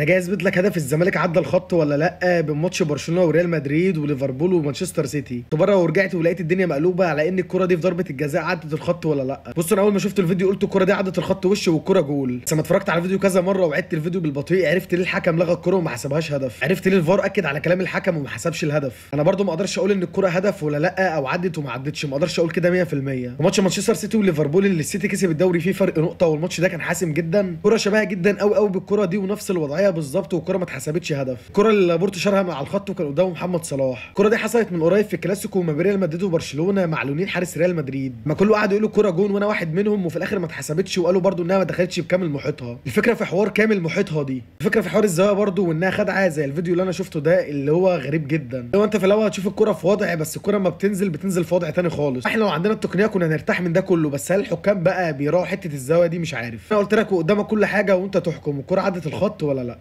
انا جاي اثبت لك هدف الزمالك عدى الخط ولا لا بماتش برشلونه وريال مدريد وليفربول ومانشستر سيتي كنت بره ورجعت ولقيت الدنيا مقلوبه على ان الكره دي في ضربه الجزاء عدت الخط ولا لا بص انا اول ما شفت الفيديو قلت الكره دي عدت الخط وش والكره جول بس لما اتفرجت على الفيديو كذا مره وعدت الفيديو بالبطيء عرفت ليه الحكم لغى الكره وما حسبهاش هدف عرفت ليه الفار اكد على كلام الحكم وما حسبش الهدف انا برده ما اقدرش اقول ان الكره هدف ولا لا او عدت وما عدتش ما اقدرش اقول كده 100% وماتش مانشستر سيتي وليفربول اللي السيتي كسب الدوري فيه فرق نقطه والماتش ده كان حاسم جدا كره شبهها جدا قوي قوي بالكره دي ونفس الوضعيه الدقيقه بالظبط والكره ما اتحسبتش هدف الكره اللي لابورتو شارها على الخط وكان قدامه محمد صلاح الكره دي حصلت من قريب في الكلاسيكو ما بين ريال مدريد وبرشلونه مع لونين حارس ريال مدريد ما كله قعدوا يقولوا الكره جون وانا واحد منهم وفي الاخر ما اتحسبتش وقالوا برده انها ما دخلتش بكامل محيطها الفكره في حوار كامل محيطها دي الفكره في حوار الزاويه برده وانها خدعه زي الفيديو اللي انا شفته ده اللي هو غريب جدا لو انت في الاول هتشوف الكره في وضع بس الكره ما بتنزل بتنزل في وضع تاني خالص احنا لو عندنا التقنيه كنا نرتاح من ده كله بس هل الحكام بقى بيراعوا حته الزاويه دي مش عارف انا قلت لك قدامك كل حاجه وانت تحكم الكره عدت الخط ولا لا